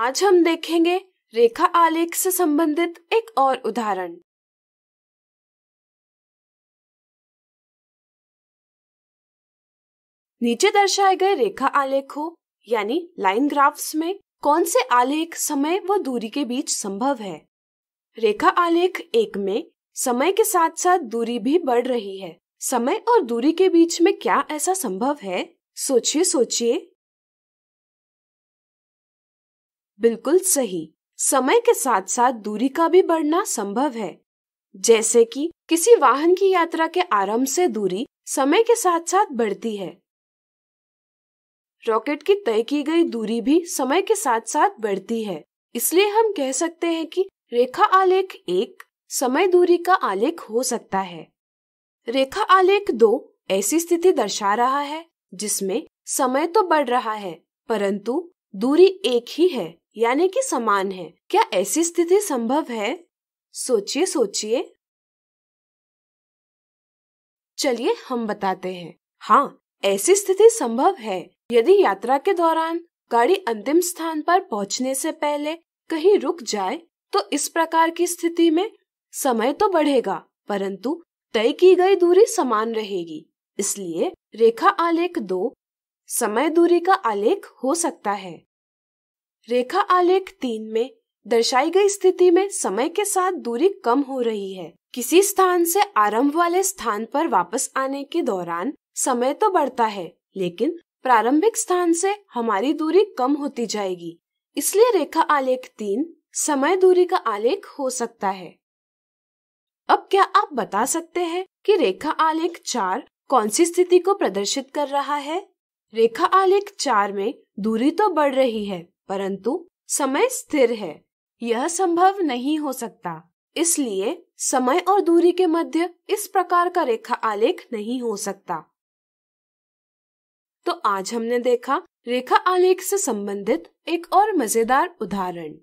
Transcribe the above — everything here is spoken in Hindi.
आज हम देखेंगे रेखा आलेख से संबंधित एक और उदाहरण नीचे दर्शाए गए रेखा आलेखों यानी लाइन ग्राफ्स में कौन से आलेख समय व दूरी के बीच संभव है रेखा आलेख एक में समय के साथ साथ दूरी भी बढ़ रही है समय और दूरी के बीच में क्या ऐसा संभव है सोचिए सोचिए बिल्कुल सही समय के साथ साथ दूरी का भी बढ़ना संभव है जैसे कि किसी वाहन की यात्रा के आरंभ से दूरी समय के साथ साथ बढ़ती है रॉकेट की तय की गई दूरी भी समय के साथ साथ बढ़ती है इसलिए हम कह सकते हैं कि रेखा आलेख एक समय दूरी का आलेख हो सकता है रेखा आलेख दो ऐसी स्थिति दर्शा रहा है जिसमें समय तो बढ़ रहा है परंतु दूरी एक ही है यानी कि समान है क्या ऐसी स्थिति संभव है सोचिए सोचिए चलिए हम बताते हैं हाँ ऐसी स्थिति संभव है यदि यात्रा के दौरान गाड़ी अंतिम स्थान पर पहुंचने से पहले कहीं रुक जाए तो इस प्रकार की स्थिति में समय तो बढ़ेगा परंतु तय की गई दूरी समान रहेगी इसलिए रेखा आलेख दो समय दूरी का आलेख हो सकता है रेखा आलेख तीन में दर्शाई गई स्थिति में समय के साथ दूरी कम हो रही है किसी स्थान से आरंभ वाले स्थान पर वापस आने के दौरान समय तो बढ़ता है लेकिन प्रारंभिक स्थान से हमारी दूरी कम होती जाएगी इसलिए रेखा आलेख तीन समय दूरी का आलेख हो सकता है अब क्या आप बता सकते हैं कि रेखा आलेख चार कौन सी स्थिति को प्रदर्शित कर रहा है रेखा आलेख चार में दूरी तो बढ़ रही है परंतु समय स्थिर है यह संभव नहीं हो सकता इसलिए समय और दूरी के मध्य इस प्रकार का रेखा आलेख नहीं हो सकता तो आज हमने देखा रेखा आलेख से संबंधित एक और मजेदार उदाहरण